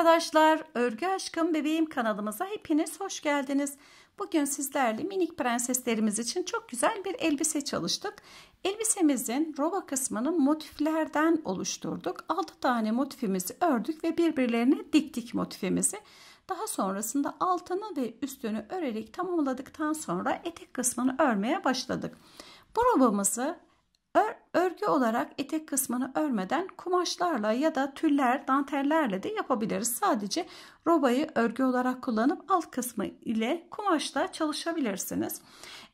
arkadaşlar, Örgü Aşkım Bebeğim kanalımıza hepiniz hoş geldiniz. Bugün sizlerle minik prenseslerimiz için çok güzel bir elbise çalıştık. Elbisemizin roba kısmını motiflerden oluşturduk. 6 tane motifimizi ördük ve birbirlerine diktik motifimizi. Daha sonrasında altını ve üstünü örerek tamamladıktan sonra etek kısmını örmeye başladık. Bu robamızı Örgü olarak etek kısmını örmeden kumaşlarla ya da tüller, dantellerle de yapabiliriz. Sadece robayı örgü olarak kullanıp alt kısmı ile kumaşla çalışabilirsiniz.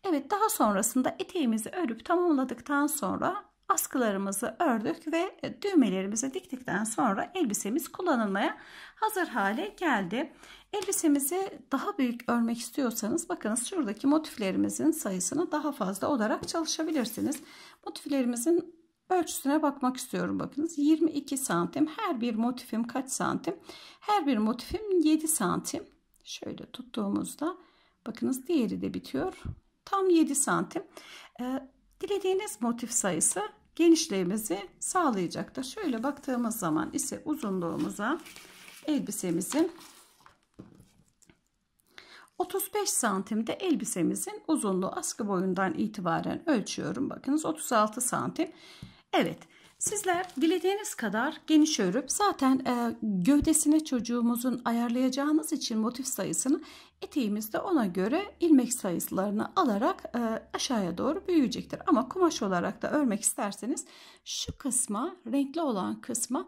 Evet daha sonrasında eteğimizi örüp tamamladıktan sonra askılarımızı ördük ve düğmelerimizi diktikten sonra elbisemiz kullanılmaya hazır hale geldi. Elbisemizi daha büyük örmek istiyorsanız bakınız şuradaki motiflerimizin sayısını daha fazla olarak çalışabilirsiniz. Motiflerimizin ölçüsüne bakmak istiyorum. Bakınız 22 santim. Her bir motifim kaç santim? Her bir motifim 7 santim. Şöyle tuttuğumuzda bakınız diğeri de bitiyor. Tam 7 santim. Ee, dilediğiniz motif sayısı genişliğimizi sağlayacaktır. Şöyle baktığımız zaman ise uzunluğumuza elbisemizin 35 santimde elbisemizin uzunluğu askı boyundan itibaren ölçüyorum. Bakınız 36 santim. Evet sizler dilediğiniz kadar geniş örüp zaten e, gövdesine çocuğumuzun ayarlayacağınız için motif sayısını eteğimizde ona göre ilmek sayılarını alarak e, aşağıya doğru büyüyecektir. Ama kumaş olarak da örmek isterseniz şu kısma renkli olan kısma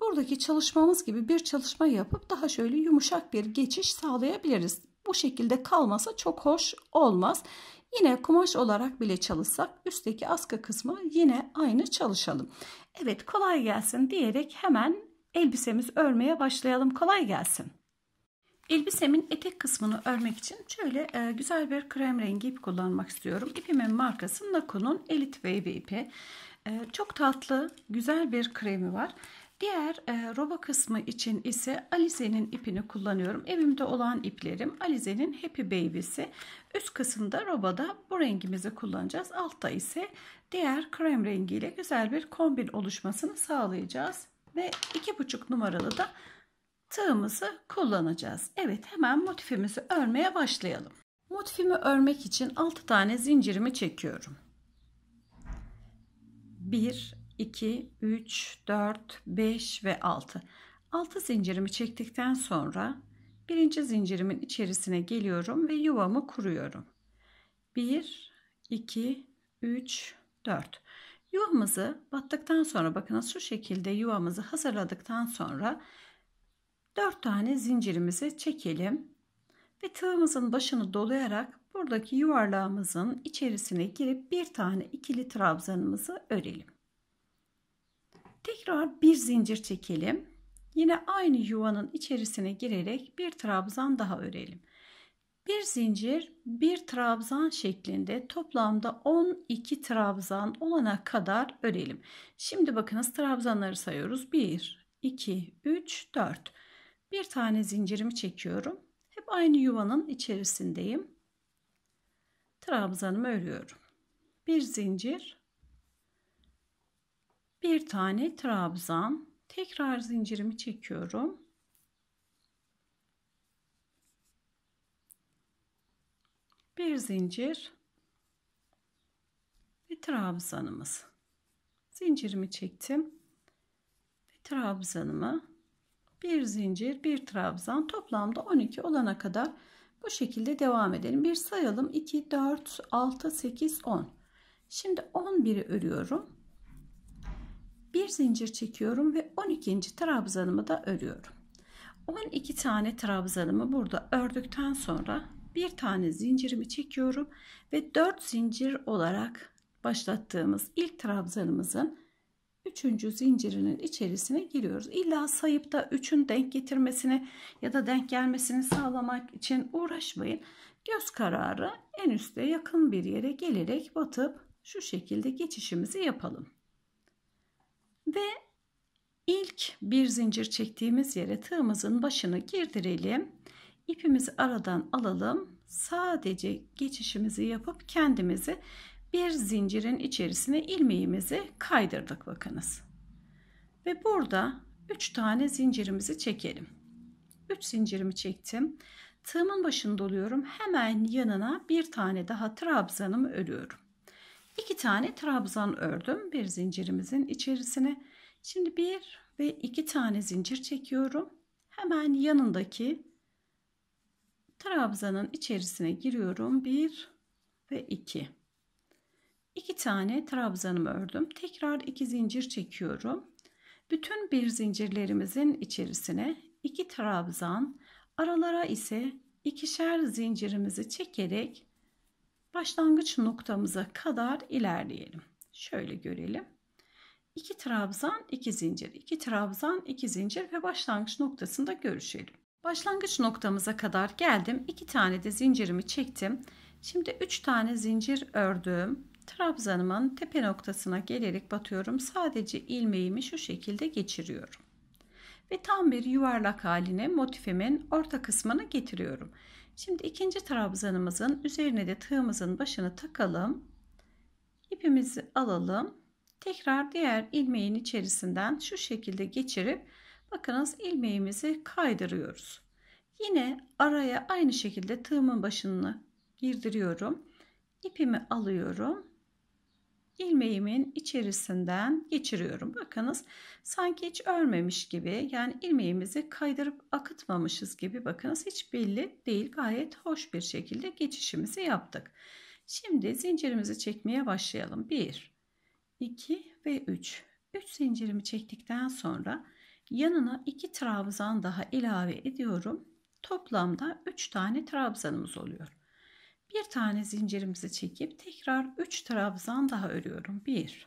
buradaki çalışmamız gibi bir çalışma yapıp daha şöyle yumuşak bir geçiş sağlayabiliriz. Bu şekilde kalmasa çok hoş olmaz. Yine kumaş olarak bile çalışsak üstteki askı kısmı yine aynı çalışalım. Evet kolay gelsin diyerek hemen elbisemiz örmeye başlayalım. Kolay gelsin. Elbisemin etek kısmını örmek için şöyle e, güzel bir krem rengi ip kullanmak istiyorum. İpimin markası Naku'nun Elite Baby ipi. E, çok tatlı, güzel bir kremi var. Diğer e, roba kısmı için ise Alize'nin ipini kullanıyorum. Evimde olan iplerim Alize'nin Happy Baby'si. Üst kısımda robada bu rengimizi kullanacağız. Altta ise diğer krem rengiyle güzel bir kombin oluşmasını sağlayacağız. Ve 2,5 numaralı da tığımızı kullanacağız. Evet hemen motifimizi örmeye başlayalım. Motifimi örmek için 6 tane zincirimi çekiyorum. 1 2, 3, 4, 5 ve 6. 6 zincirimi çektikten sonra birinci zincirimin içerisine geliyorum ve yuvamı kuruyorum. 1, 2, 3, 4. Yuvamızı battıktan sonra bakın şu şekilde yuvamızı hazırladıktan sonra 4 tane zincirimizi çekelim ve tığımızın başını dolayarak buradaki yuvarlağımızın içerisine girip bir tane ikili trabzanımızı örelim. Tekrar bir zincir çekelim. Yine aynı yuvanın içerisine girerek bir trabzan daha örelim. Bir zincir bir trabzan şeklinde toplamda 12 trabzan olana kadar örelim. Şimdi bakınız trabzanları sayıyoruz. 1, 2, 3, 4. Bir tane zincirimi çekiyorum. Hep aynı yuvanın içerisindeyim. Trabzanımı örüyorum. Bir zincir, bir tane trabzan tekrar zincirimi çekiyorum bir zincir ve trabzanımız zincirimi çektim ve trabzanımı bir zincir bir trabzan toplamda 12 olana kadar bu şekilde devam edelim bir sayalım 2 4 6 8 10 şimdi 11'i örüyorum bir zincir çekiyorum ve 12. trabzanımı da örüyorum. 12 tane trabzanımı burada ördükten sonra bir tane zincirimi çekiyorum ve 4 zincir olarak başlattığımız ilk trabzanımızın 3. zincirinin içerisine giriyoruz. İlla sayıp da 3'ün denk getirmesini ya da denk gelmesini sağlamak için uğraşmayın. Göz kararı en üste yakın bir yere gelerek batıp şu şekilde geçişimizi yapalım. Ve ilk bir zincir çektiğimiz yere tığımızın başını girdirelim. ipimizi aradan alalım. Sadece geçişimizi yapıp kendimizi bir zincirin içerisine ilmeğimizi kaydırdık bakınız. Ve burada 3 tane zincirimizi çekelim. 3 zincirimi çektim. Tığımın başını doluyorum. Hemen yanına bir tane daha trabzanımı örüyorum. İki tane trabzan ördüm bir zincirimizin içerisine. Şimdi bir ve iki tane zincir çekiyorum. Hemen yanındaki trabzanın içerisine giriyorum. Bir ve iki. İki tane trabzanımı ördüm. Tekrar iki zincir çekiyorum. Bütün bir zincirlerimizin içerisine iki trabzan, aralara ise ikişer zincirimizi çekerek başlangıç noktamıza kadar ilerleyelim. Şöyle görelim. 2 trabzan, 2 zincir, 2 trabzan, 2 zincir ve başlangıç noktasında görüşelim. Başlangıç noktamıza kadar geldim. 2 tane de zincirimi çektim. Şimdi 3 tane zincir ördüm. Trabzanımın tepe noktasına gelerek batıyorum. Sadece ilmeğimi şu şekilde geçiriyorum. Ve tam bir yuvarlak haline motifimin orta kısmını getiriyorum. Şimdi ikinci trabzanımızın üzerine de tığımızın başını takalım. İpimizi alalım. Tekrar diğer ilmeğin içerisinden şu şekilde geçirip bakınız ilmeğimizi kaydırıyoruz. Yine araya aynı şekilde tığımın başını girdiriyorum. İpimi alıyorum ilmeğimin içerisinden geçiriyorum. Bakınız sanki hiç örmemiş gibi yani ilmeğimizi kaydırıp akıtmamışız gibi bakınız hiç belli değil gayet hoş bir şekilde geçişimizi yaptık. Şimdi zincirimizi çekmeye başlayalım. 1, 2 ve 3. 3 zincirimi çektikten sonra yanına 2 trabzan daha ilave ediyorum. Toplamda 3 tane trabzanımız oluyor. Bir tane zincirimizi çekip tekrar 3 trabzan daha örüyorum. 1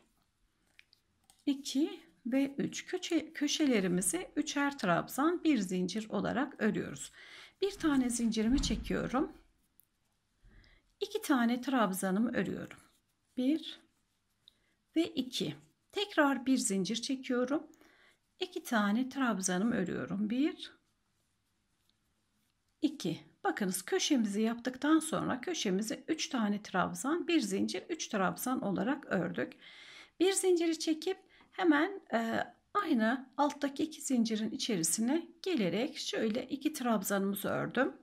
2 ve 3 köşe, köşelerimizi üçer trabzan bir zincir olarak örüyoruz. Bir tane zincirimi çekiyorum. 2 tane trabzanımı örüyorum. 1 ve 2. Tekrar bir zincir çekiyorum. 2 tane trabzanımı örüyorum. 1 2 Bakınız köşemizi yaptıktan sonra köşemizi 3 tane trabzan, bir zincir, 3 trabzan olarak ördük. Bir zinciri çekip hemen e, aynı alttaki iki zincirin içerisine gelerek şöyle iki trabzanımızı ördüm.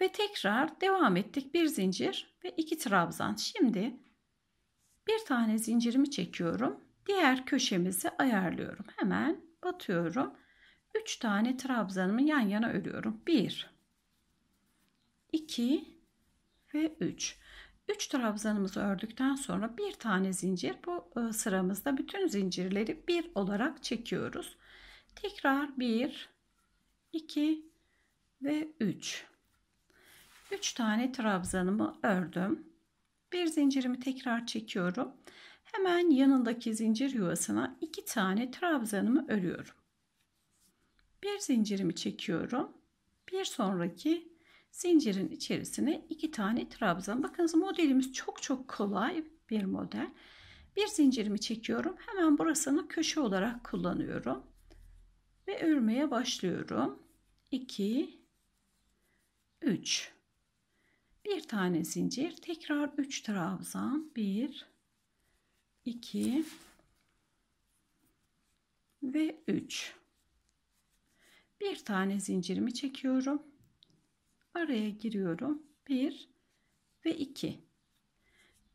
Ve tekrar devam ettik. Bir zincir ve iki trabzan. Şimdi bir tane zincirimi çekiyorum. Diğer köşemizi ayarlıyorum. Hemen batıyorum. 3 tane trabzanımı yan yana örüyorum. 1 2 ve 3. 3 trabzanımızı ördükten sonra bir tane zincir bu e, sıramızda bütün zincirleri bir olarak çekiyoruz. Tekrar 1 2 ve 3. 3 tane trabzanımı ördüm. Bir zincirimi tekrar çekiyorum. Hemen yanındaki zincir yuvasına 2 tane trabzanımı örüyorum. Bir zincirimi çekiyorum. Bir sonraki zincirin içerisine iki tane trabzan. Bakınız modelimiz çok çok kolay bir model. Bir zincirimi çekiyorum. Hemen burasını köşe olarak kullanıyorum. Ve örmeye başlıyorum. 2 3 bir tane zincir tekrar 3 trabzan 1 2 ve 3 bir tane zincirimi çekiyorum araya giriyorum 1 ve 2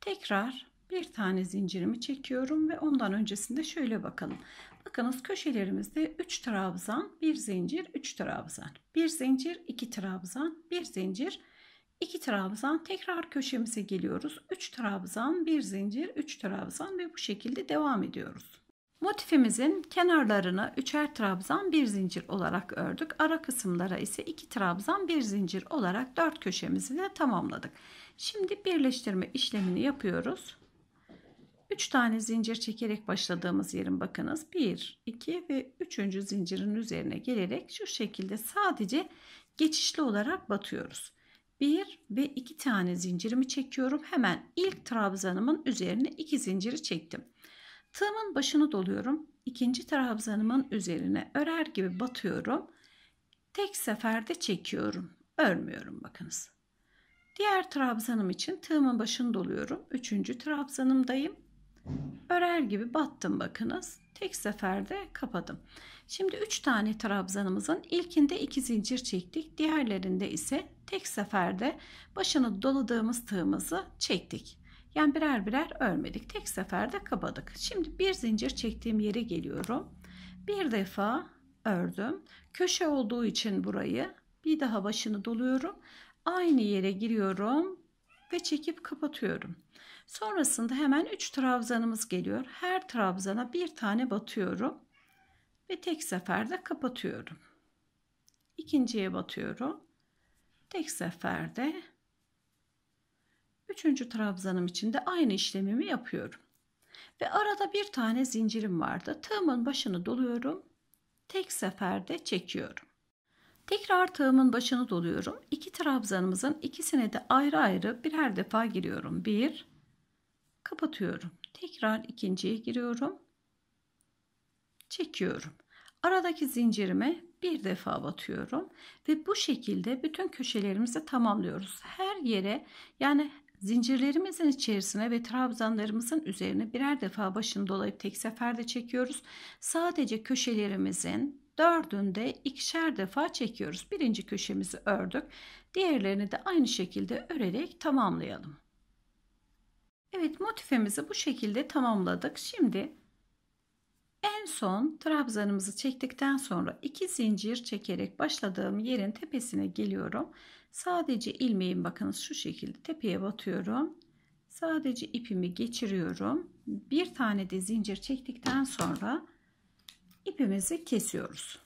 tekrar bir tane zincirimi çekiyorum ve ondan öncesinde şöyle bakalım bakınız köşelerimizde 3 trabzan 1 zincir 3 trabzan 1 zincir 2 trabzan 1 zincir 2 trabzan tekrar köşemize geliyoruz 3 trabzan 1 zincir 3 trabzan ve bu şekilde devam ediyoruz Motifimizin kenarlarını üçer trabzan bir zincir olarak ördük. Ara kısımlara ise iki trabzan bir zincir olarak dört köşemizi de tamamladık. Şimdi birleştirme işlemini yapıyoruz. Üç tane zincir çekerek başladığımız yerin bakınız bir, iki ve üçüncü zincirin üzerine gelerek şu şekilde sadece geçişli olarak batıyoruz. Bir ve iki tane zincirimi çekiyorum. Hemen ilk trabzanımın üzerine iki zinciri çektim. Tığımın başını doluyorum. İkinci trabzanımın üzerine örer gibi batıyorum. Tek seferde çekiyorum. Örmüyorum bakınız. Diğer trabzanım için tığımın başını doluyorum. Üçüncü trabzanımdayım. Örer gibi battım bakınız. Tek seferde kapadım. Şimdi 3 tane trabzanımızın ilkinde 2 zincir çektik. Diğerlerinde ise tek seferde başını doladığımız tığımızı çektik. Yani birer birer örmedik. Tek seferde kapadık. Şimdi bir zincir çektiğim yere geliyorum. Bir defa ördüm. Köşe olduğu için burayı bir daha başını doluyorum. Aynı yere giriyorum ve çekip kapatıyorum. Sonrasında hemen 3 trabzanımız geliyor. Her trabzana bir tane batıyorum ve tek seferde kapatıyorum. İkinciye batıyorum. Tek seferde Üçüncü trabzanım için de aynı işlemimi yapıyorum. Ve arada bir tane zincirim vardı. Tığımın başını doluyorum. Tek seferde çekiyorum. Tekrar tığımın başını doluyorum. İki trabzanımızın ikisine de ayrı ayrı birer defa giriyorum. Bir, kapatıyorum. Tekrar ikinciye giriyorum. Çekiyorum. Aradaki zincirime bir defa batıyorum ve bu şekilde bütün köşelerimizi tamamlıyoruz. Her yere yani Zincirlerimizin içerisine ve trabzanlarımızın üzerine birer defa başını dolayıp tek seferde çekiyoruz. Sadece köşelerimizin dördünde ikişer defa çekiyoruz. Birinci köşemizi ördük. Diğerlerini de aynı şekilde örerek tamamlayalım. Evet motifimizi bu şekilde tamamladık. Şimdi en son trabzanımızı çektikten sonra iki zincir çekerek başladığım yerin tepesine geliyorum Sadece ilmeğin bakınız şu şekilde tepeye batıyorum. Sadece ipimi geçiriyorum. Bir tane de zincir çektikten sonra ipimizi kesiyoruz.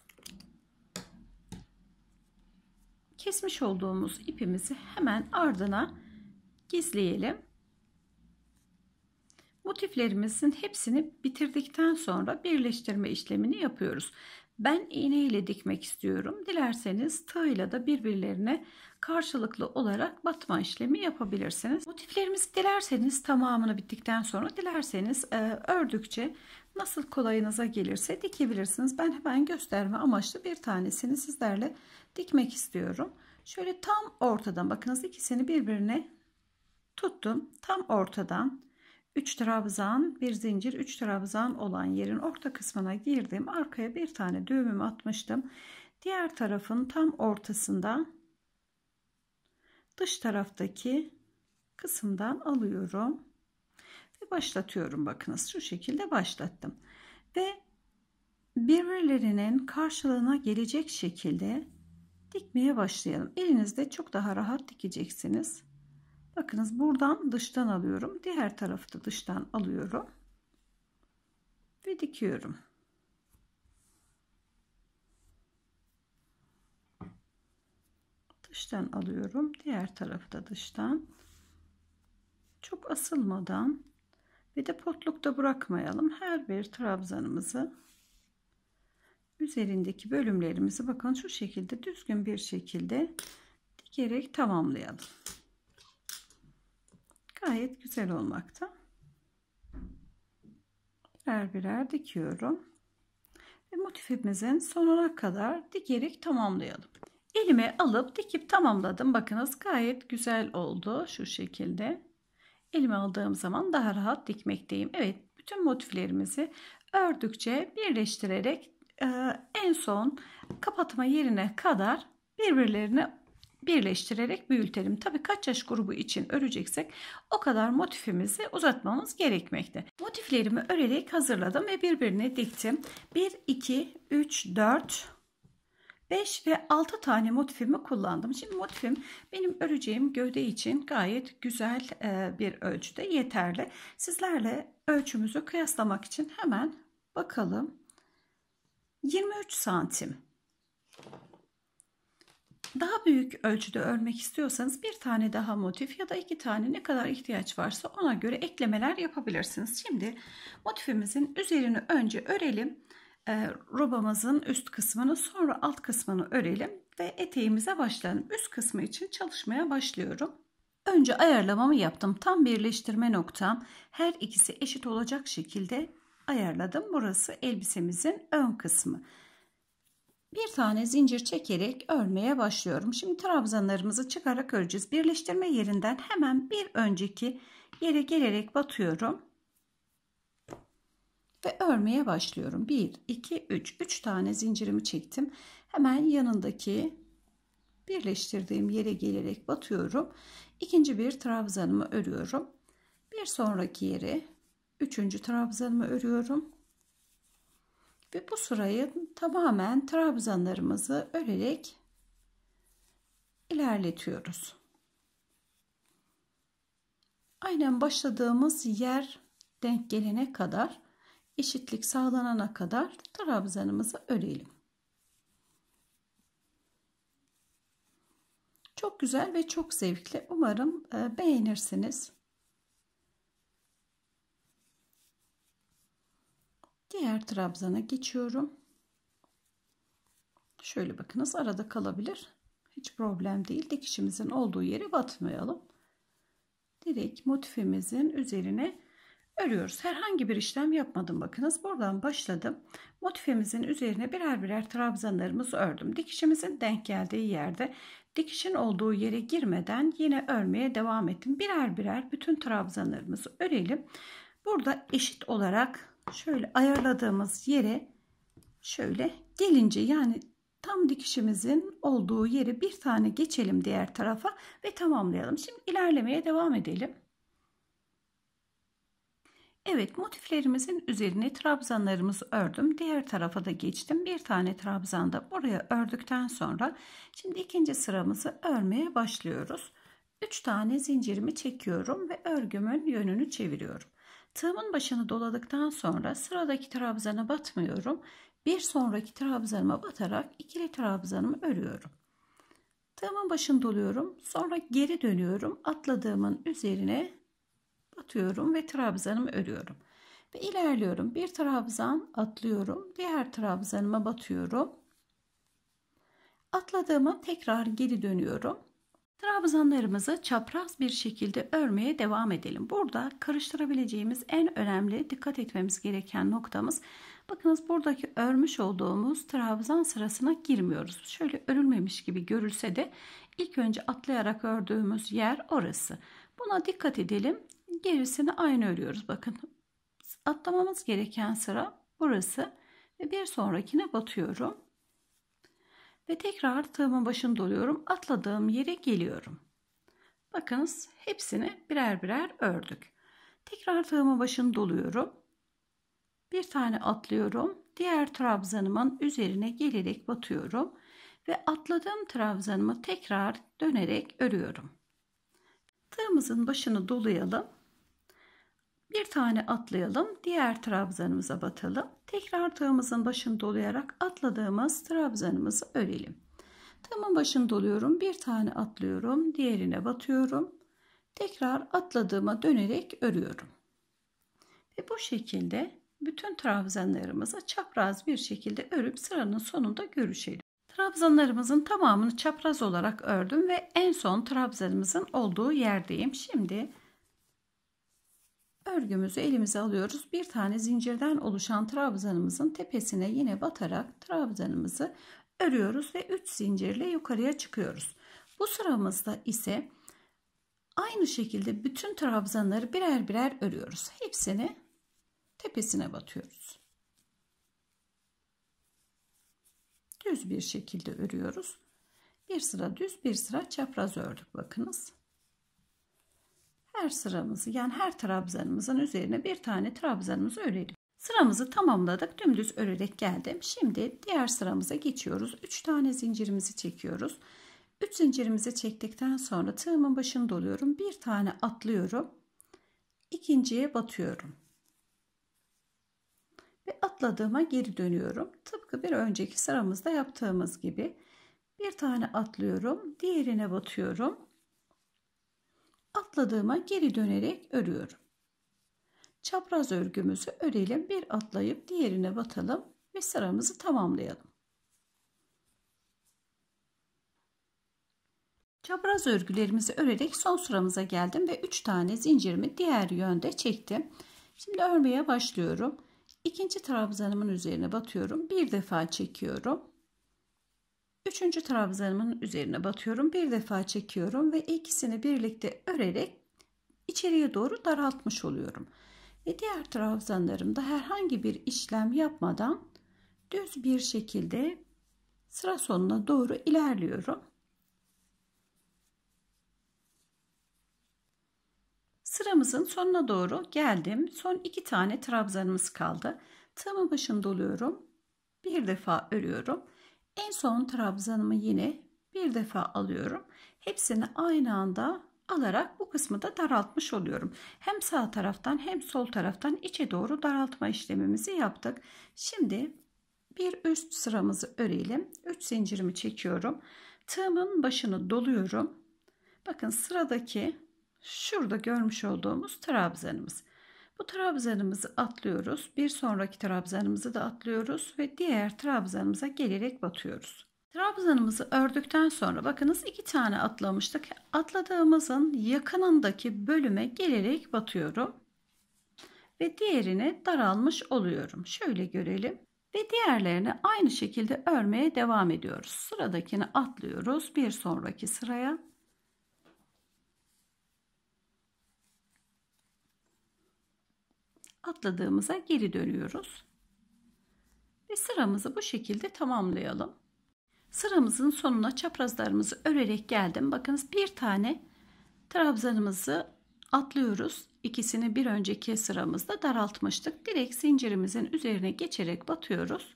Kesmiş olduğumuz ipimizi hemen ardına gizleyelim. Motiflerimizin hepsini bitirdikten sonra birleştirme işlemini yapıyoruz. Ben iğne ile dikmek istiyorum. Dilerseniz tığ ile de birbirlerine karşılıklı olarak batma işlemi yapabilirsiniz. Motiflerimizi dilerseniz tamamını bittikten sonra dilerseniz e, ördükçe nasıl kolayınıza gelirse dikebilirsiniz. Ben hemen gösterme amaçlı bir tanesini sizlerle dikmek istiyorum. Şöyle tam ortadan bakınız ikisini birbirine tuttum. Tam ortadan 3 trabzan bir zincir 3 trabzan olan yerin orta kısmına girdim arkaya bir tane düğümümü atmıştım diğer tarafın tam ortasından dış taraftaki kısımdan alıyorum ve başlatıyorum bakınız şu şekilde başlattım ve birbirlerinin karşılığına gelecek şekilde dikmeye başlayalım elinizde çok daha rahat dikeceksiniz Bakınız buradan dıştan alıyorum. Diğer tarafı da dıştan alıyorum. Ve dikiyorum. Dıştan alıyorum. Diğer tarafı da dıştan. Çok asılmadan ve de potlukta bırakmayalım. Her bir trabzanımızı üzerindeki bölümlerimizi bakın şu şekilde düzgün bir şekilde dikerek tamamlayalım gayet güzel olmakta. Birer birer dikiyorum. Ve motifimizin sonuna kadar dikerek tamamlayalım. Elime alıp dikip tamamladım. Bakınız gayet güzel oldu şu şekilde. Elime aldığım zaman daha rahat dikmekteyim. Evet bütün motiflerimizi ördükçe birleştirerek e, en son kapatma yerine kadar birbirlerine birleştirerek büyütelim. Tabii kaç yaş grubu için öreceksek o kadar motifimizi uzatmamız gerekmekte. Motiflerimi örerek hazırladım ve birbirine diktim. 1, 2, 3, 4, 5 ve 6 tane motifimi kullandım. Şimdi motifim benim öreceğim gövde için gayet güzel e, bir ölçüde yeterli. Sizlerle ölçümüzü kıyaslamak için hemen bakalım. 23 santim daha büyük ölçüde örmek istiyorsanız bir tane daha motif ya da iki tane ne kadar ihtiyaç varsa ona göre eklemeler yapabilirsiniz. Şimdi motifimizin üzerini önce örelim. E, robamızın üst kısmını sonra alt kısmını örelim ve eteğimize başlayalım. Üst kısmı için çalışmaya başlıyorum. Önce ayarlamamı yaptım. Tam birleştirme noktam her ikisi eşit olacak şekilde ayarladım. Burası elbisemizin ön kısmı bir tane zincir çekerek örmeye başlıyorum. Şimdi trabzanlarımızı çıkarak öreceğiz. Birleştirme yerinden hemen bir önceki yere gelerek batıyorum. Ve örmeye başlıyorum. 1, 2, 3. 3 tane zincirimi çektim. Hemen yanındaki birleştirdiğim yere gelerek batıyorum. İkinci bir trabzanımı örüyorum. Bir sonraki yere üçüncü trabzanımı örüyorum. Ve bu sırayı tamamen trabzanlarımızı örerek ilerletiyoruz. Aynen başladığımız yer denk gelene kadar eşitlik sağlanana kadar trabzanımızı örelim. Çok güzel ve çok zevkli. Umarım e, beğenirsiniz. Diğer trabzana geçiyorum. Şöyle bakınız arada kalabilir. Hiç problem değil. Dikişimizin olduğu yeri batmayalım. Direkt motifimizin üzerine örüyoruz. Herhangi bir işlem yapmadım. Bakınız buradan başladım. Motifimizin üzerine birer birer trabzanlarımızı ördüm. Dikişimizin denk geldiği yerde dikişin olduğu yere girmeden yine örmeye devam ettim. Birer birer bütün trabzanlarımızı örelim. Burada eşit olarak şöyle ayarladığımız yere şöyle gelince yani tam dikişimizin olduğu yeri bir tane geçelim diğer tarafa ve tamamlayalım. Şimdi ilerlemeye devam edelim. Evet motiflerimizin üzerine trabzanlarımızı ördüm. Diğer tarafa da geçtim. Bir tane trabzan da buraya ördükten sonra şimdi ikinci sıramızı örmeye başlıyoruz. 3 tane zincirimi çekiyorum ve örgümün yönünü çeviriyorum. Tığımın başını doladıktan sonra sıradaki trabzana batmıyorum. Bir sonraki trabzanıma batarak ikili trabzanımı örüyorum. Tığımın başını doluyorum. Sonra geri dönüyorum. Atladığımın üzerine batıyorum ve trabzanımı örüyorum. Ve ilerliyorum. Bir trabzan atlıyorum. Diğer trabzanıma batıyorum. Atladığımı tekrar geri dönüyorum. Trabzanlarımızı çapraz bir şekilde örmeye devam edelim. Burada karıştırabileceğimiz en önemli dikkat etmemiz gereken noktamız Bakınız buradaki örmüş olduğumuz trabzan sırasına girmiyoruz. Şöyle örülmemiş gibi görülse de ilk önce atlayarak ördüğümüz yer orası. Buna dikkat edelim. Gerisini aynı örüyoruz. Bakın atlamamız gereken sıra burası ve bir sonrakine batıyorum. Ve tekrar tığımın başını doluyorum. Atladığım yere geliyorum. Bakınız hepsini birer birer ördük. Tekrar tığımın başını doluyorum bir tane atlıyorum. Diğer trabzanımın üzerine gelerek batıyorum ve atladığım trabzanımı tekrar dönerek örüyorum. Tığımızın başını dolayalım. Bir tane atlayalım, diğer trabzanımıza batalım. Tekrar tığımızın başını dolayarak atladığımız trabzanımızı örelim. Tığımın başını doluyorum, bir tane atlıyorum, diğerine batıyorum. Tekrar atladığıma dönerek örüyorum. Ve bu şekilde bütün trabzanlarımızı çapraz bir şekilde örüp sıranın sonunda görüşelim. Trabzanlarımızın tamamını çapraz olarak ördüm ve en son trabzanımızın olduğu yerdeyim. Şimdi örgümüzü elimize alıyoruz. Bir tane zincirden oluşan trabzanımızın tepesine yine batarak trabzanımızı örüyoruz ve 3 zincirle yukarıya çıkıyoruz. Bu sıramızda ise aynı şekilde bütün trabzanları birer birer örüyoruz. Hepsini tepesine batıyoruz. Düz bir şekilde örüyoruz. Bir sıra düz bir sıra çapraz ördük bakınız. Her sıramızı yani her trabzanımızın üzerine bir tane trabzanımızı örelim. Sıramızı tamamladık. Dümdüz örerek geldim. Şimdi diğer sıramıza geçiyoruz. 3 tane zincirimizi çekiyoruz. 3 zincirimizi çektikten sonra tığımın başını doluyorum. Bir tane atlıyorum. İkinciye batıyorum ve atladığıma geri dönüyorum. Tıpkı bir önceki sıramızda yaptığımız gibi. Bir tane atlıyorum, diğerine batıyorum. Atladığıma geri dönerek örüyorum. Çapraz örgümüzü örelim, bir atlayıp diğerine batalım ve sıramızı tamamlayalım. Çapraz örgülerimizi örerek son sıramıza geldim ve 3 tane zincirimi diğer yönde çektim. Şimdi örmeye başlıyorum. İkinci trabzanımın üzerine batıyorum. Bir defa çekiyorum. Üçüncü trabzanımın üzerine batıyorum. Bir defa çekiyorum ve ikisini birlikte örerek içeriye doğru daraltmış oluyorum. Ve diğer trabzanlarımda herhangi bir işlem yapmadan düz bir şekilde sıra sonuna doğru ilerliyorum. Sıramızın sonuna doğru geldim. Son iki tane trabzanımız kaldı. Tığımın başını doluyorum. Bir defa örüyorum. En son trabzanımı yine bir defa alıyorum. Hepsini aynı anda alarak bu kısmı da daraltmış oluyorum. Hem sağ taraftan hem sol taraftan içe doğru daraltma işlemimizi yaptık. Şimdi bir üst sıramızı örelim. 3 zincirimi çekiyorum. Tığımın başını doluyorum. Bakın sıradaki Şurada görmüş olduğumuz trabzanımız. Bu trabzanımızı atlıyoruz. Bir sonraki trabzanımızı da atlıyoruz ve diğer trabzanımıza gelerek batıyoruz. Trabzanımızı ördükten sonra bakınız iki tane atlamıştık. Atladığımızın yakınındaki bölüme gelerek batıyorum. Ve diğerine daralmış oluyorum. Şöyle görelim. Ve diğerlerini aynı şekilde örmeye devam ediyoruz. Sıradakini atlıyoruz bir sonraki sıraya atladığımıza geri dönüyoruz. Ve sıramızı bu şekilde tamamlayalım. Sıramızın sonuna çaprazlarımızı örerek geldim. Bakınız bir tane trabzanımızı atlıyoruz. İkisini bir önceki sıramızda daraltmıştık. Direkt zincirimizin üzerine geçerek batıyoruz.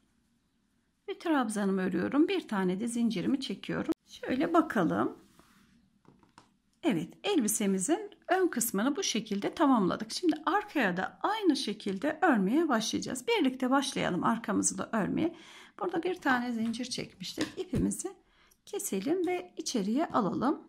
Ve trabzanımı örüyorum. Bir tane de zincirimi çekiyorum. Şöyle bakalım. Evet elbisemizin ön kısmını bu şekilde tamamladık. Şimdi arkaya da aynı şekilde örmeye başlayacağız. Birlikte başlayalım arkamızı da örmeye. Burada bir tane zincir çekmiştik. İpimizi keselim ve içeriye alalım.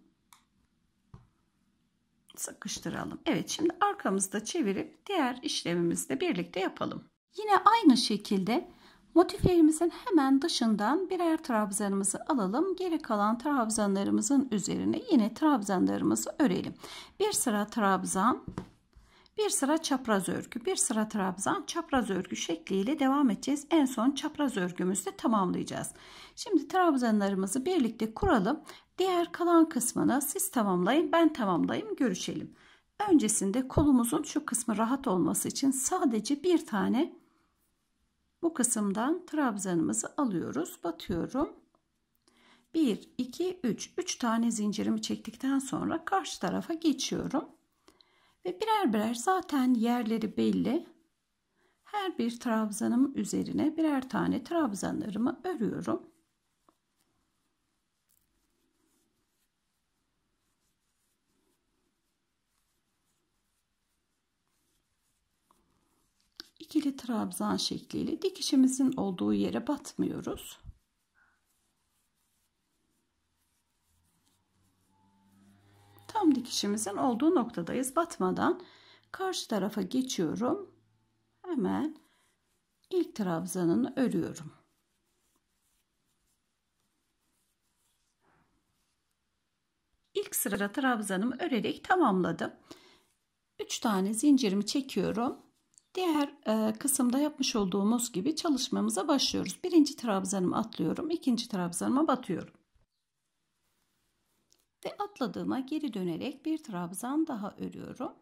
Sıkıştıralım. Evet şimdi arkamızda çevirip diğer işlemimizde birlikte yapalım. Yine aynı şekilde Motiflerimizin hemen dışından birer trabzanımızı alalım. Geri kalan trabzanlarımızın üzerine yine trabzanlarımızı örelim. Bir sıra trabzan, bir sıra çapraz örgü, bir sıra trabzan, çapraz örgü şekliyle devam edeceğiz. En son çapraz örgümüzde tamamlayacağız. Şimdi trabzanlarımızı birlikte kuralım. Diğer kalan kısmını siz tamamlayın, ben tamamlayayım, görüşelim. Öncesinde kolumuzun şu kısmı rahat olması için sadece bir tane bu kısımdan trabzanımızı alıyoruz. Batıyorum. 1, 2, 3. 3 tane zincirimi çektikten sonra karşı tarafa geçiyorum. Ve birer birer zaten yerleri belli. Her bir trabzanım üzerine birer tane trabzanlarımı örüyorum. ikili trabzan şekliyle dikişimizin olduğu yere batmıyoruz. Tam dikişimizin olduğu noktadayız. Batmadan karşı tarafa geçiyorum. Hemen ilk trabzanını örüyorum. İlk sırada trabzanımı örerek tamamladım. 3 tane zincirimi çekiyorum. Diğer e, kısımda yapmış olduğumuz gibi çalışmamıza başlıyoruz. Birinci trabzanımı atlıyorum. ikinci trabzanıma batıyorum. Ve atladığıma geri dönerek bir trabzan daha örüyorum.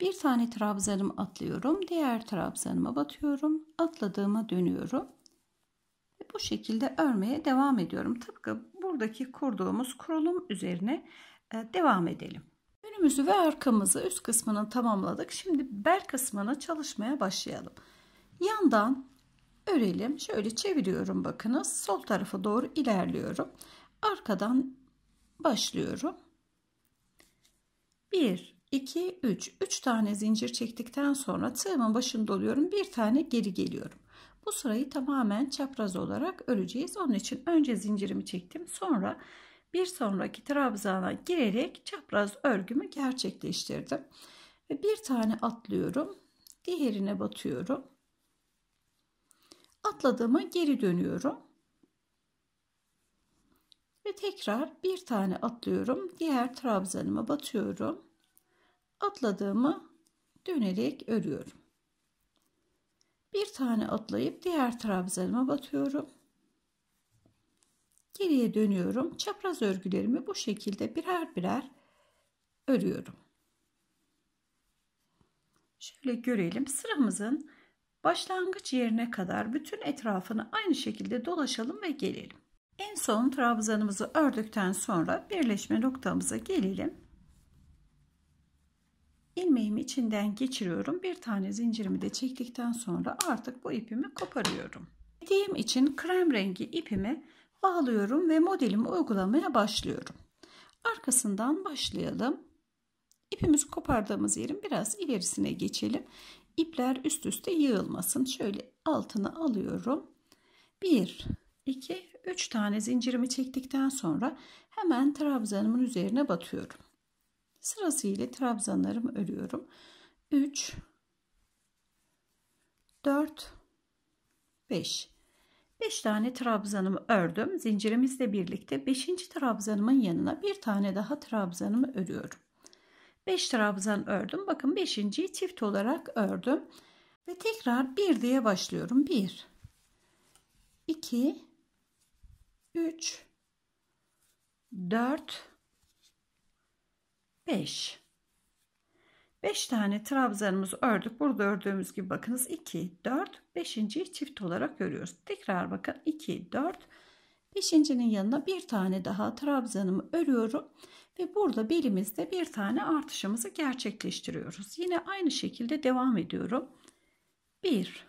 Bir tane trabzanımı atlıyorum. Diğer trabzanıma batıyorum. Atladığıma dönüyorum. Ve bu şekilde örmeye devam ediyorum. Tıpkı buradaki kurduğumuz kurulum üzerine e, devam edelim önümüzü ve arkamızı üst kısmını tamamladık. Şimdi bel kısmını çalışmaya başlayalım. Yandan örelim. Şöyle çeviriyorum bakınız. Sol tarafa doğru ilerliyorum. Arkadan başlıyorum. 1 2 3 3 tane zincir çektikten sonra tığımın başını doluyorum. Bir tane geri geliyorum. Bu sırayı tamamen çapraz olarak öreceğiz. Onun için önce zincirimi çektim. Sonra bir sonraki trabzana girerek çapraz örgümü gerçekleştirdim. Ve bir tane atlıyorum. Diğerine batıyorum. Atladığımı geri dönüyorum. Ve tekrar bir tane atlıyorum. Diğer trabzanıma batıyorum. Atladığımı dönerek örüyorum. Bir tane atlayıp diğer trabzanıma batıyorum geriye dönüyorum. Çapraz örgülerimi bu şekilde birer birer örüyorum. Şöyle görelim. Sıramızın başlangıç yerine kadar bütün etrafını aynı şekilde dolaşalım ve gelelim. En son trabzanımızı ördükten sonra birleşme noktamıza gelelim. Ilmeğimi içinden geçiriyorum. Bir tane zincirimi de çektikten sonra artık bu ipimi koparıyorum. Dediğim için krem rengi ipimi bağlıyorum ve modelimi uygulamaya başlıyorum. Arkasından başlayalım. İpimizi kopardığımız yerin biraz ilerisine geçelim. İpler üst üste yığılmasın. Şöyle altını alıyorum. 1, 2, 3 tane zincirimi çektikten sonra hemen trabzanımın üzerine batıyorum. Sırasıyla trabzanlarımı örüyorum. 3, 4, 5. 5 tane trabzanımı ördüm. Zincirimizle birlikte 5. trabzanımın yanına bir tane daha trabzanımı örüyorum. 5 trabzan ördüm. Bakın 5.yi çift olarak ördüm. Ve tekrar 1 diye başlıyorum. 1 2 3 4 5 5 tane trabzanımızı ördük. Burada ördüğümüz gibi bakınız 2, 4, 5. çift olarak örüyoruz. Tekrar bakın 2, 4, 5.'nin yanına bir tane daha trabzanımı örüyorum ve burada belimizde bir tane artışımızı gerçekleştiriyoruz. Yine aynı şekilde devam ediyorum. 1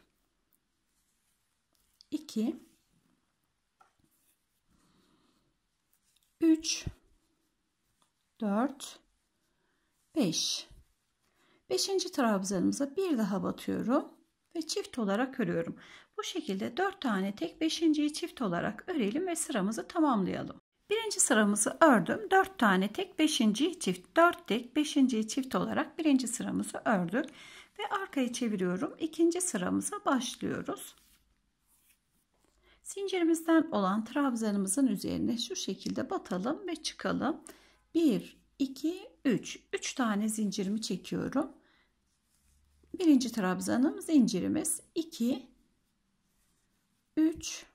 2 3 4 5 Beşinci trabzanımıza bir daha batıyorum ve çift olarak örüyorum. Bu şekilde dört tane tek beşinciyi çift olarak örelim ve sıramızı tamamlayalım. Birinci sıramızı ördüm. Dört tane tek beşinciyi çift. Dört tek beşinciyi çift olarak birinci sıramızı ördük. Ve arkaya çeviriyorum. İkinci sıramıza başlıyoruz. Zincirimizden olan trabzanımızın üzerine şu şekilde batalım ve çıkalım. 1, 2, 3. 3 tane zincirimi çekiyorum. Birinci trabzanım zincirimiz 2 3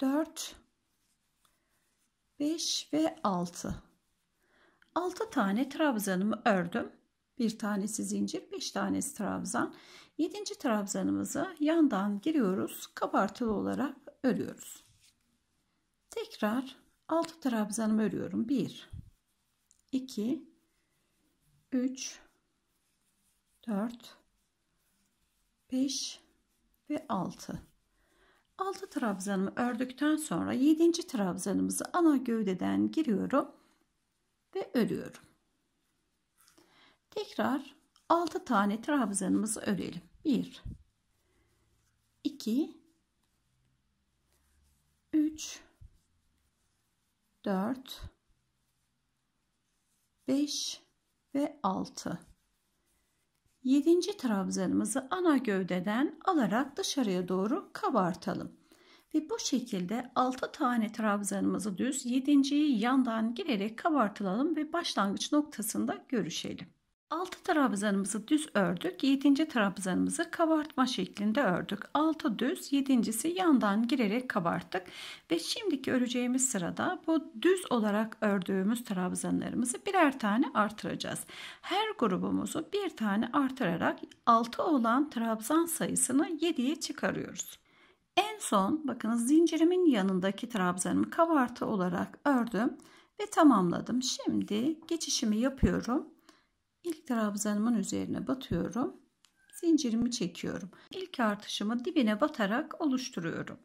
4 5 ve 6 6 tane trabzanımı ördüm. Bir tanesi zincir, 5 tanesi trabzan. 7. trabzanımızı yandan giriyoruz. Kabartılı olarak örüyoruz. Tekrar 6 trabzanımı örüyorum. 1 2 3 4 5 ve 6 6 trabzanımı ördükten sonra 7. trabzanımızı ana gövdeden giriyorum ve örüyorum. Tekrar 6 tane trabzanımızı örelim. 1 2 3 4 5 ve 6 7. trabzanımızı ana gövdeden alarak dışarıya doğru kabartalım. Ve bu şekilde 6 tane trabzanımızı düz 7.yi yandan girerek kabartılalım ve başlangıç noktasında görüşelim. 6 trabzanımızı düz ördük. 7. trabzanımızı kabartma şeklinde ördük. 6 düz, 7.si yandan girerek kabarttık. Ve şimdiki öreceğimiz sırada bu düz olarak ördüğümüz trabzanlarımızı birer tane artıracağız. Her grubumuzu bir tane artırarak 6 olan trabzan sayısını 7'ye çıkarıyoruz. En son bakınız zincirimin yanındaki trabzanımı kabartı olarak ördüm ve tamamladım. Şimdi geçişimi yapıyorum İlk trabzanımın üzerine batıyorum. Zincirimi çekiyorum. İlk artışımı dibine batarak oluşturuyorum.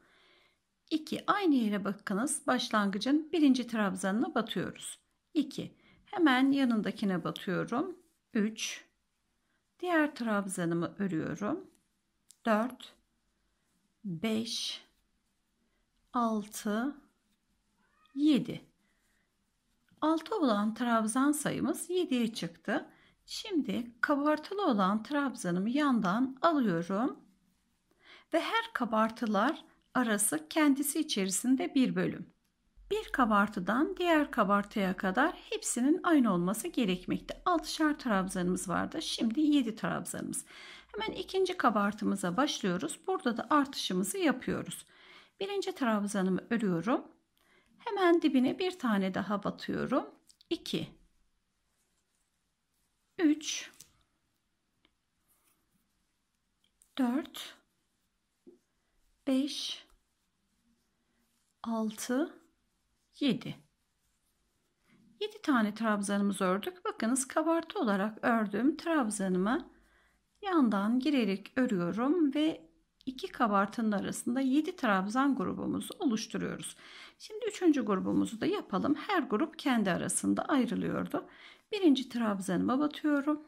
2. Aynı yere bakınız. Başlangıcın birinci trabzanına batıyoruz. 2. Hemen yanındakine batıyorum. 3. Diğer trabzanımı örüyorum. 4. 5. 6. 7. 6 olan trabzan sayımız 7'ye çıktı. Şimdi kabartılı olan trabzanımı yandan alıyorum ve her kabartılar arası kendisi içerisinde bir bölüm. Bir kabartıdan diğer kabartıya kadar hepsinin aynı olması gerekmekte. 6'şar trabzanımız vardı. Şimdi 7 trabzanımız. Hemen ikinci kabartımıza başlıyoruz. Burada da artışımızı yapıyoruz. Birinci trabzanımı örüyorum. Hemen dibine bir tane daha batıyorum. 2 3 4 5 6 7 7 tane trabzanımız ördük. Bakınız kabartı olarak ördüğüm trabzanımı yandan girerek örüyorum ve iki kabartının arasında 7 trabzan grubumuzu oluşturuyoruz. Şimdi üçüncü grubumuzu da yapalım. Her grup kendi arasında ayrılıyordu. Birinci trabzanıma batıyorum.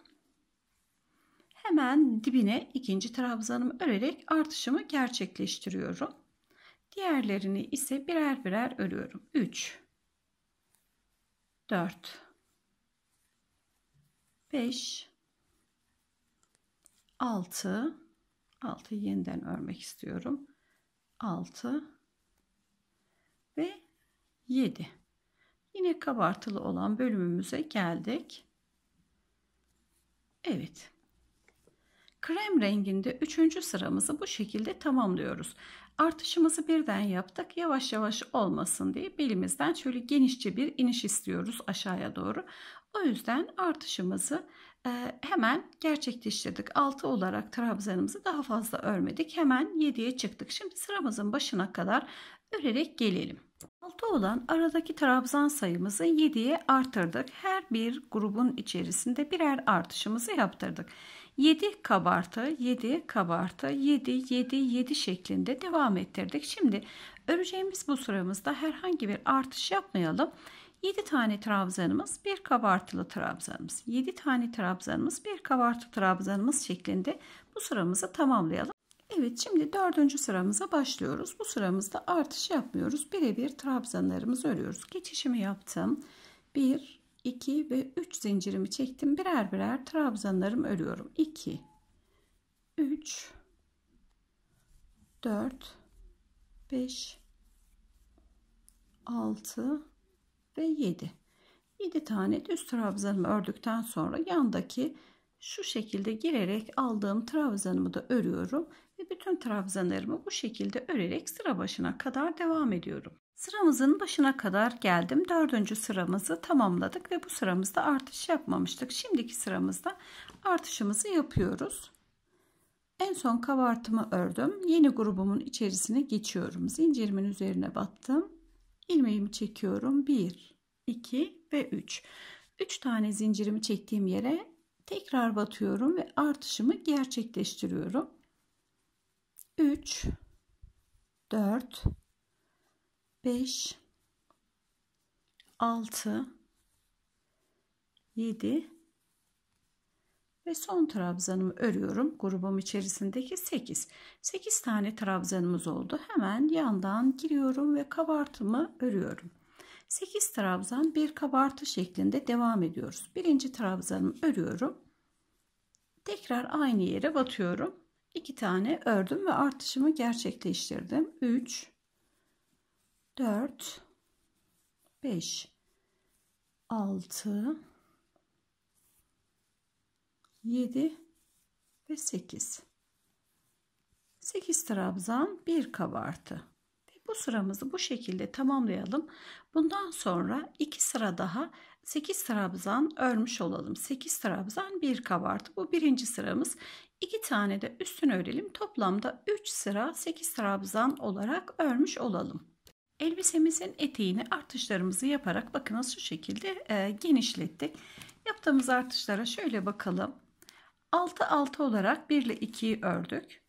Hemen dibine ikinci trabzanımı örerek artışımı gerçekleştiriyorum. Diğerlerini ise birer birer örüyorum. 3 4 5 6 6 yeniden örmek istiyorum. 6 ve 7 Yine kabartılı olan bölümümüze geldik. Evet. Krem renginde üçüncü sıramızı bu şekilde tamamlıyoruz. Artışımızı birden yaptık. Yavaş yavaş olmasın diye belimizden şöyle genişçe bir iniş istiyoruz aşağıya doğru. O yüzden artışımızı ee, hemen gerçekleştirdik. 6 olarak trabzanımızı daha fazla örmedik. Hemen 7'ye çıktık. Şimdi sıramızın başına kadar örerek gelelim. 6 olan aradaki trabzan sayımızı 7'ye artırdık. Her bir grubun içerisinde birer artışımızı yaptırdık. 7 kabartı, 7 kabartı, 7, 7, 7 şeklinde devam ettirdik. Şimdi öreceğimiz bu sıramızda herhangi bir artış yapmayalım. 7 tane trabzanımız, bir kabartılı trabzanımız, 7 tane trabzanımız, bir kabartı trabzanımız şeklinde bu sıramızı tamamlayalım. Evet şimdi dördüncü sıramıza başlıyoruz. Bu sıramızda artış yapmıyoruz. Birebir trabzanlarımızı örüyoruz. Geçişimi yaptım. 1, 2 ve 3 zincirimi çektim. Birer birer trabzanlarımı örüyorum. 2, 3, 4, 5, 6, ve 7. 7 tane düz trabzanımı ördükten sonra yandaki şu şekilde girerek aldığım trabzanımı da örüyorum ve bütün trabzanlarımı bu şekilde örerek sıra başına kadar devam ediyorum. Sıramızın başına kadar geldim. Dördüncü sıramızı tamamladık ve bu sıramızda artış yapmamıştık. Şimdiki sıramızda artışımızı yapıyoruz. En son kabartımı ördüm. Yeni grubumun içerisine geçiyorum. Zincirimin üzerine battım ilmeğimi çekiyorum 1 2 ve 3 3 tane zincirimi çektiğim yere tekrar batıyorum ve artışımı gerçekleştiriyorum 3 4 5 6 7 ve son trabzanımı örüyorum. Grubum içerisindeki 8. 8 tane trabzanımız oldu. Hemen yandan giriyorum ve kabartımı örüyorum. 8 trabzan bir kabartı şeklinde devam ediyoruz. Birinci trabzanımı örüyorum. Tekrar aynı yere batıyorum. 2 tane ördüm ve artışımı gerçekleştirdim. 3 4 5 6 7 ve 8. 8 trabzan, 1 kabartı. Ve bu sıramızı bu şekilde tamamlayalım. Bundan sonra 2 sıra daha 8 trabzan örmüş olalım. 8 trabzan, 1 kabartı. Bu birinci sıramız. 2 tane de üstünü örelim. Toplamda 3 sıra 8 trabzan olarak örmüş olalım. Elbisemizin eteğini artışlarımızı yaparak bakınız şu şekilde e, genişlettik. Yaptığımız artışlara şöyle bakalım. 6 6 olarak 1 ile 2'yi ördük.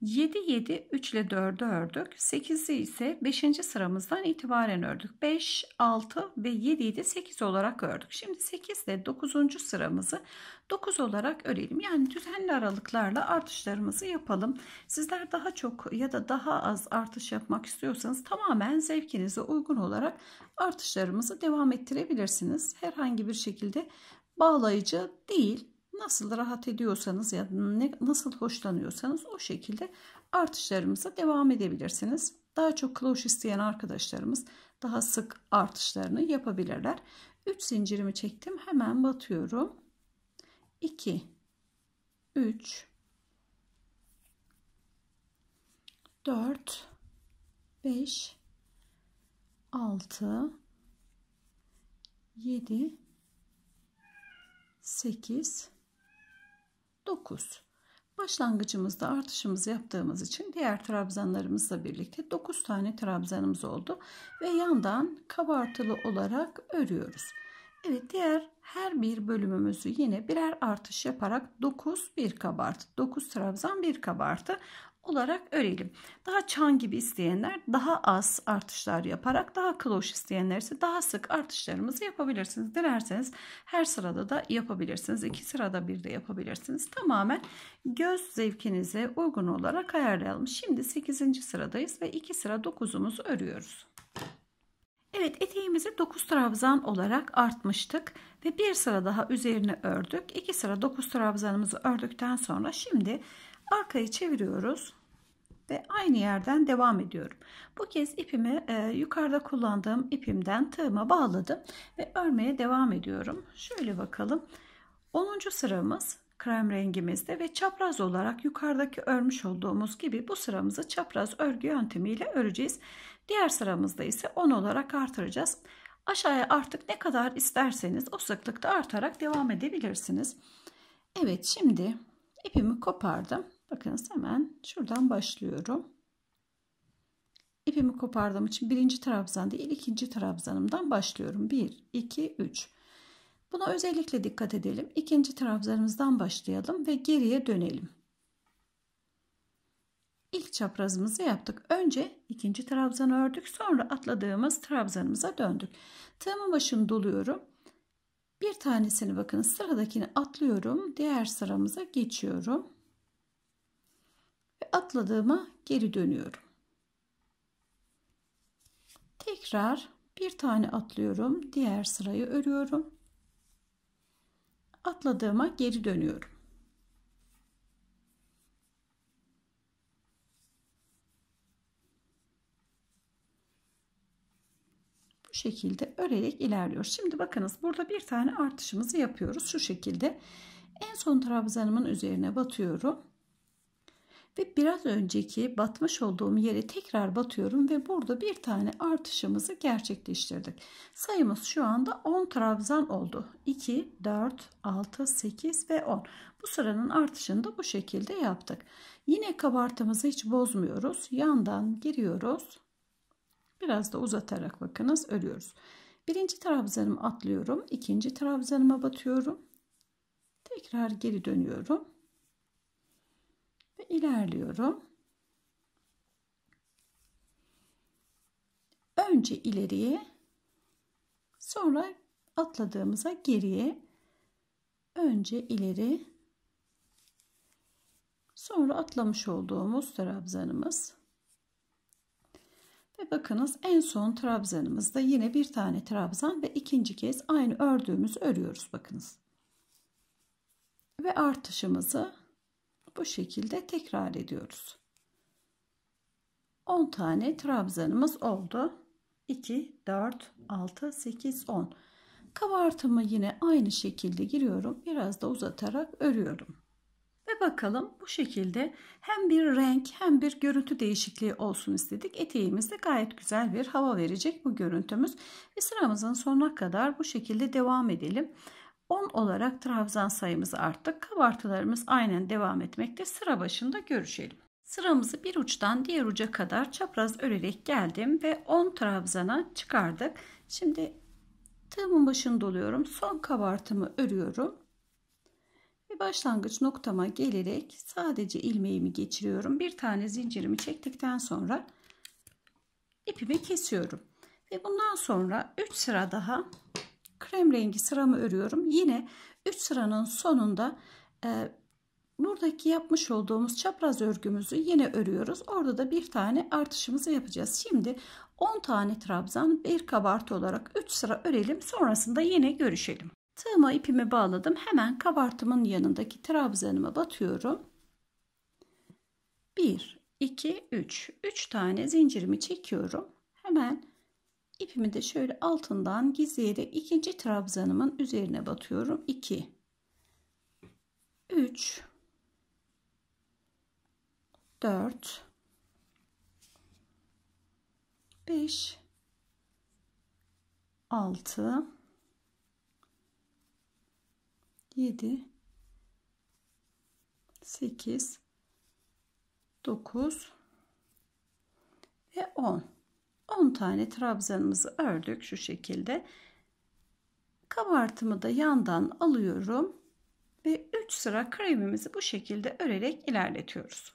7 7 3 ile 4'ü ördük. 8'i ise 5. sıramızdan itibaren ördük. 5 6 ve 7'yi de 8 olarak ördük. Şimdi 8 ile 9. sıramızı 9 olarak örelim. Yani düzenli aralıklarla artışlarımızı yapalım. Sizler daha çok ya da daha az artış yapmak istiyorsanız tamamen zevkinize uygun olarak artışlarımızı devam ettirebilirsiniz. Herhangi bir şekilde bağlayıcı değil nasıl rahat ediyorsanız ya ne, nasıl hoşlanıyorsanız o şekilde artışlarımıza devam edebilirsiniz. Daha çok kloş isteyen arkadaşlarımız daha sık artışlarını yapabilirler. 3 zincirimi çektim. Hemen batıyorum. 2 3 4 5 6 7 8 9. Başlangıcımızda artışımızı yaptığımız için diğer trabzanlarımızla birlikte 9 tane trabzanımız oldu. Ve yandan kabartılı olarak örüyoruz. Evet diğer her bir bölümümüzü yine birer artış yaparak 9 bir kabartı 9 trabzan bir kabartı olarak örelim. Daha çan gibi isteyenler daha az artışlar yaparak daha kloş isteyenler ise daha sık artışlarımızı yapabilirsiniz. Dilerseniz her sırada da yapabilirsiniz. iki sırada bir de yapabilirsiniz. Tamamen göz zevkinize uygun olarak ayarlayalım. Şimdi 8. sıradayız ve 2 sıra 9'umuzu örüyoruz. Evet eteğimizi 9 trabzan olarak artmıştık ve bir sıra daha üzerine ördük. 2 sıra 9 trabzanımızı ördükten sonra şimdi arkayı çeviriyoruz ve aynı yerden devam ediyorum. Bu kez ipimi e, yukarıda kullandığım ipimden tığıma bağladım ve örmeye devam ediyorum. Şöyle bakalım. 10. sıramız krem rengimizde ve çapraz olarak yukarıdaki örmüş olduğumuz gibi bu sıramızı çapraz örgü yöntemiyle öreceğiz. Diğer sıramızda ise 10 olarak artıracağız. Aşağıya artık ne kadar isterseniz o sıklıkta artarak devam edebilirsiniz. Evet şimdi ipimi kopardım. Bakınız hemen şuradan başlıyorum. İpimi kopardığım için birinci trabzan değil ikinci trabzanımdan başlıyorum. 1, 2, 3. Buna özellikle dikkat edelim. İkinci trabzanımızdan başlayalım ve geriye dönelim. İlk çaprazımızı yaptık. Önce ikinci trabzanı ördük. Sonra atladığımız trabzanımıza döndük. Tığımın başını doluyorum. Bir tanesini bakın sıradakini atlıyorum. Diğer sıramıza geçiyorum atladığıma geri dönüyorum. Tekrar bir tane atlıyorum. Diğer sırayı örüyorum. Atladığıma geri dönüyorum. Bu şekilde örerek ilerliyoruz. Şimdi bakınız burada bir tane artışımızı yapıyoruz. Şu şekilde en son trabzanımın üzerine batıyorum. Ve biraz önceki batmış olduğum yere tekrar batıyorum ve burada bir tane artışımızı gerçekleştirdik. Sayımız şu anda 10 trabzan oldu. 2, 4, 6, 8 ve 10. Bu sıranın artışını da bu şekilde yaptık. Yine kabartımızı hiç bozmuyoruz. Yandan giriyoruz. Biraz da uzatarak bakınız örüyoruz. Birinci trabzanımı atlıyorum. ikinci trabzanıma batıyorum. Tekrar geri dönüyorum ilerliyorum. Önce ileriye, sonra atladığımıza geriye. Önce ileri, sonra atlamış olduğumuz trabzanımız. Ve bakınız en son trabzanımızda yine bir tane trabzan ve ikinci kez aynı ördüğümüz örüyoruz bakınız. Ve artışımızı bu şekilde tekrar ediyoruz. 10 tane trabzanımız oldu. 2, 4, 6, 8, 10. Kabartımı yine aynı şekilde giriyorum. Biraz da uzatarak örüyorum. Ve bakalım bu şekilde hem bir renk hem bir görüntü değişikliği olsun istedik. Eteğimizde gayet güzel bir hava verecek bu görüntümüz. Ve sıramızın sonuna kadar bu şekilde devam edelim. 10 olarak trabzan sayımız arttı. Kabartılarımız aynen devam etmekte. Sıra başında görüşelim. Sıramızı bir uçtan diğer uca kadar çapraz örerek geldim ve 10 trabzana çıkardık. Şimdi tığımın başını doluyorum. Son kabartımı örüyorum. Ve başlangıç noktama gelerek sadece ilmeğimi geçiriyorum. Bir tane zincirimi çektikten sonra ipimi kesiyorum. Ve bundan sonra 3 sıra daha krem rengi sıramı örüyorum. Yine 3 sıranın sonunda e, buradaki yapmış olduğumuz çapraz örgümüzü yine örüyoruz. Orada da bir tane artışımızı yapacağız. Şimdi 10 tane trabzan bir kabartı olarak 3 sıra örelim. Sonrasında yine görüşelim. Tığıma ipimi bağladım. Hemen kabartımın yanındaki trabzanıma batıyorum. 1, 2, 3. 3 tane zincirimi çekiyorum. Hemen İpimi de şöyle altından gizleyerek ikinci trabzanımın üzerine batıyorum. 2 3 4 5 6 7 8 9 ve 10 10 tane trabzanımızı ördük şu şekilde. Kabartımı da yandan alıyorum ve 3 sıra kremimizi bu şekilde örerek ilerletiyoruz.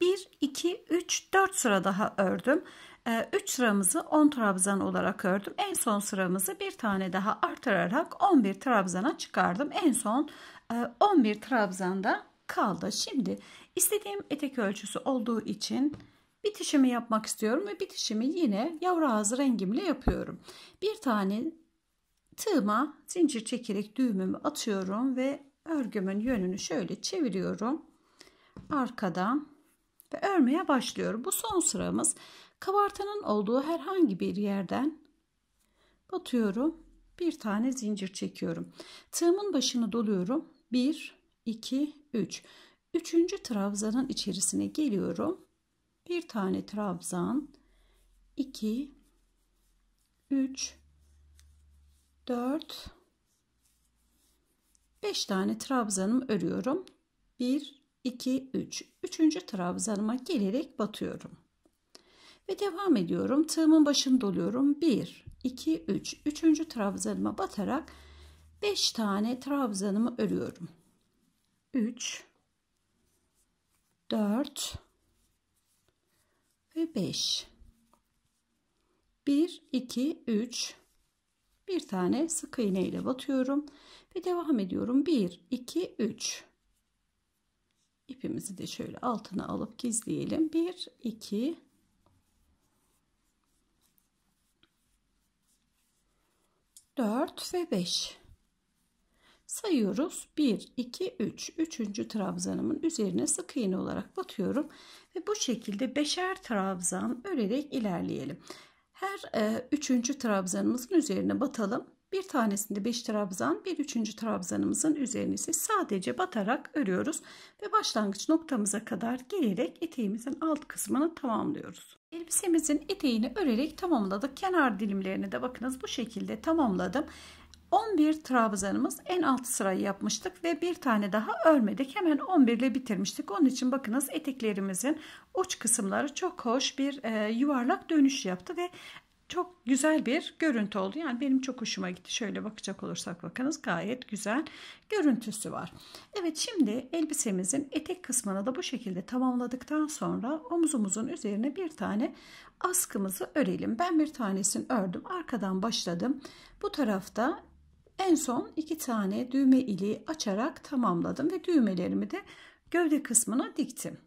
1, 2, 3, 4 sıra daha ördüm. 3 ee, sıramızı 10 trabzan olarak ördüm. En son sıramızı bir tane daha artırarak 11 trabzana çıkardım. En son 11 e, trabzanda kaldı. Şimdi istediğim etek ölçüsü olduğu için bitişimi yapmak istiyorum ve bitişimi yine yavru ağzı rengimle yapıyorum. Bir tane tığıma zincir çekerek düğümümü atıyorum ve örgümün yönünü şöyle çeviriyorum. Arkadan ve örmeye başlıyorum. Bu son sıramız. Kabartanın olduğu herhangi bir yerden batıyorum. Bir tane zincir çekiyorum. Tığımın başını doluyorum. 1, 2, 3. Üç. Üçüncü trabzanın içerisine geliyorum bir tane trabzan 2 3 4 5 tane trabzanımı örüyorum 1 2 3 3. trabzanıma gelerek batıyorum ve devam ediyorum tığımın başını doluyorum 1 2 3 3. trabzanıma batarak 5 tane trabzanımı örüyorum 3 4 ve 5. 1, 2, 3. Bir tane sık iğne ile batıyorum ve devam ediyorum. 1, 2, 3. İpimizi de şöyle altına alıp gizleyelim. 1, 2, 4 ve 5 sayıyoruz. 1, 2, 3. Üçüncü trabzanımın üzerine sık iğne olarak batıyorum. Ve bu şekilde beşer trabzan örerek ilerleyelim. Her e, üçüncü trabzanımızın üzerine batalım. Bir tanesinde 5 trabzan, bir üçüncü trabzanımızın üzerine ise sadece batarak örüyoruz ve başlangıç noktamıza kadar gelerek eteğimizin alt kısmını tamamlıyoruz. Elbisemizin eteğini örerek tamamladık. Kenar dilimlerini de bakınız bu şekilde tamamladım. 11 trabzanımız en alt sırayı yapmıştık ve bir tane daha örmedik. Hemen 11 ile bitirmiştik. Onun için bakınız eteklerimizin uç kısımları çok hoş bir e, yuvarlak dönüş yaptı ve çok güzel bir görüntü oldu. Yani benim çok hoşuma gitti. Şöyle bakacak olursak bakınız gayet güzel görüntüsü var. Evet şimdi elbisemizin etek kısmını da bu şekilde tamamladıktan sonra omuzumuzun üzerine bir tane askımızı örelim. Ben bir tanesini ördüm. Arkadan başladım. Bu tarafta en son iki tane düğme iliği açarak tamamladım ve düğmelerimi de gövde kısmına diktim.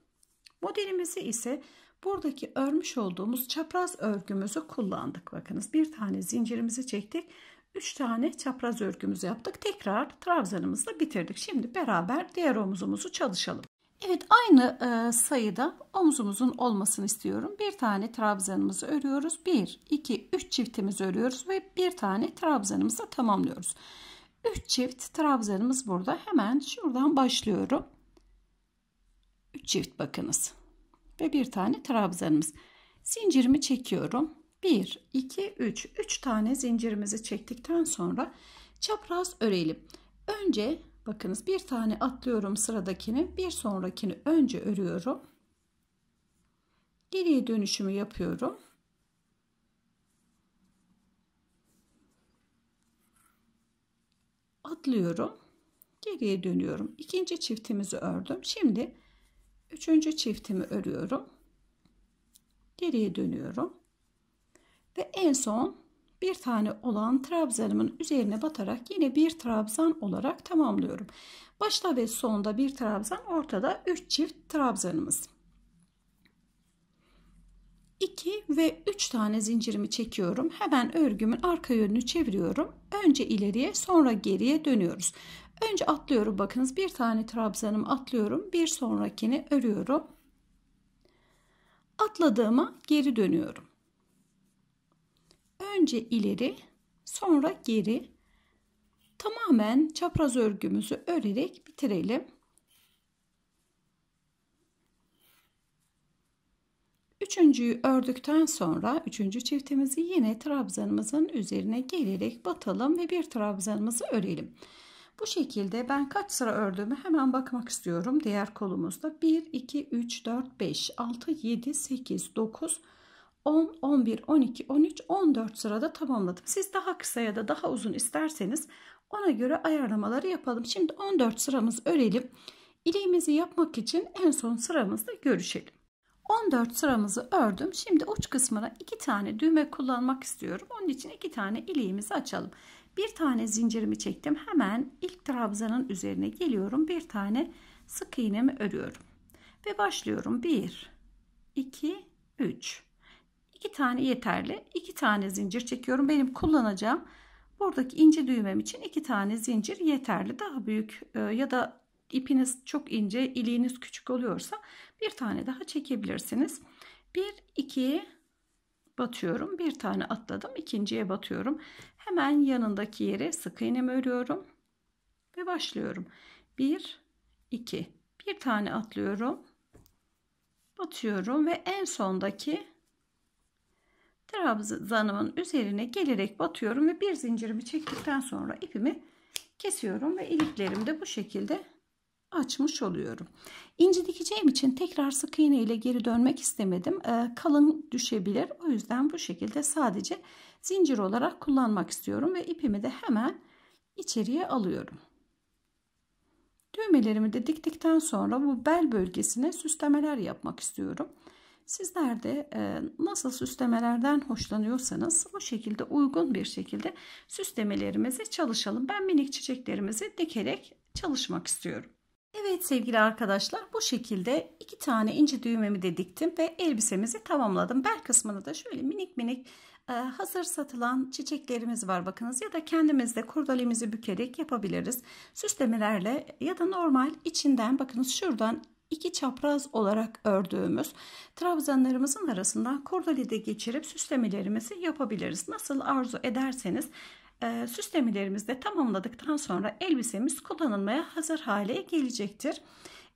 Modelimizi ise buradaki örmüş olduğumuz çapraz örgümüzü kullandık. Bakınız bir tane zincirimizi çektik. üç tane çapraz örgümüzü yaptık. Tekrar trabzanımızla bitirdik. Şimdi beraber diğer omuzumuzu çalışalım. Evet aynı e, sayıda omzumuzun olmasını istiyorum. Bir tane trabzanımızı örüyoruz. 1, 2, 3 çiftimizi örüyoruz ve bir tane trabzanımızı tamamlıyoruz. 3 çift trabzanımız burada. Hemen şuradan başlıyorum. 3 çift bakınız. Ve bir tane trabzanımız. Zincirimi çekiyorum. 1, 2, 3. 3 tane zincirimizi çektikten sonra çapraz örelim. Önce Bakınız bir tane atlıyorum sıradakini bir sonrakini önce örüyorum. Geriye dönüşümü yapıyorum. Atlıyorum. Geriye dönüyorum. İkinci çiftimizi ördüm. Şimdi üçüncü çiftimi örüyorum. Geriye dönüyorum. Ve en son bir tane olan trabzanımın üzerine batarak yine bir trabzan olarak tamamlıyorum. Başta ve sonda bir trabzan ortada 3 çift trabzanımız. 2 ve 3 tane zincirimi çekiyorum. Hemen örgümün arka yönünü çeviriyorum. Önce ileriye sonra geriye dönüyoruz. Önce atlıyorum bakınız bir tane trabzanımı atlıyorum. Bir sonrakini örüyorum. Atladığıma geri dönüyorum önce ileri sonra geri tamamen çapraz örgümüzü örerek bitirelim. Üçüncüyü ördükten sonra üçüncü çiftimizi yine trabzanımızın üzerine gelerek batalım ve bir trabzanımızı örelim. Bu şekilde ben kaç sıra ördüğümü hemen bakmak istiyorum. Diğer kolumuzda 1, 2, 3, 4, 5, 6, 7, 8, 9, 10. 10, 11, 12, 13, 14 sırada tamamladım. Siz daha kısa ya da daha uzun isterseniz ona göre ayarlamaları yapalım. Şimdi 14 sıramız örelim. İliğimizi yapmak için en son sıramızda görüşelim. 14 sıramızı ördüm. Şimdi uç kısmına 2 tane düğme kullanmak istiyorum. Onun için 2 tane iliğimizi açalım. Bir tane zincirimi çektim. Hemen ilk trabzanın üzerine geliyorum. Bir tane sık iğnemi örüyorum. Ve başlıyorum. 1, 2, 3 iki tane yeterli. İki tane zincir çekiyorum. Benim kullanacağım buradaki ince düğmem için iki tane zincir yeterli. Daha büyük e, ya da ipiniz çok ince, iliğiniz küçük oluyorsa bir tane daha çekebilirsiniz. 1 2 batıyorum. Bir tane atladım. ikinciye batıyorum. Hemen yanındaki yere sık iğnemi örüyorum ve başlıyorum. 1 2 bir tane atlıyorum. Batıyorum ve en sondaki trabzanımın üzerine gelerek batıyorum ve bir zincirimi çektikten sonra ipimi kesiyorum ve iliklerimi de bu şekilde açmış oluyorum. İnci dikeceğim için tekrar sık iğne ile geri dönmek istemedim. Ee, kalın düşebilir. O yüzden bu şekilde sadece zincir olarak kullanmak istiyorum ve ipimi de hemen içeriye alıyorum. Düğmelerimi de diktikten sonra bu bel bölgesine süslemeler yapmak istiyorum. Sizler de e, nasıl süslemelerden hoşlanıyorsanız o şekilde uygun bir şekilde süslemelerimizi çalışalım. Ben minik çiçeklerimizi dikerek çalışmak istiyorum. Evet sevgili arkadaşlar bu şekilde iki tane ince düğmemi de diktim ve elbisemizi tamamladım. Bel kısmını da şöyle minik minik e, hazır satılan çiçeklerimiz var bakınız ya da kendimiz de kurdalemizi bükerek yapabiliriz süslemelerle ya da normal içinden bakınız şuradan iki çapraz olarak ördüğümüz trabzanlarımızın arasından kordolide geçirip süslemelerimizi yapabiliriz. Nasıl arzu ederseniz e, süslemelerimizi de tamamladıktan sonra elbisemiz kullanılmaya hazır hale gelecektir.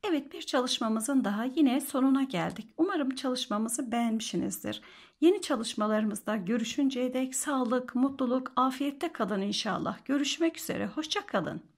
Evet bir çalışmamızın daha yine sonuna geldik. Umarım çalışmamızı beğenmişsinizdir. Yeni çalışmalarımızda görüşünceye dek sağlık, mutluluk, afiyette kalın inşallah. Görüşmek üzere, Hoşçakalın.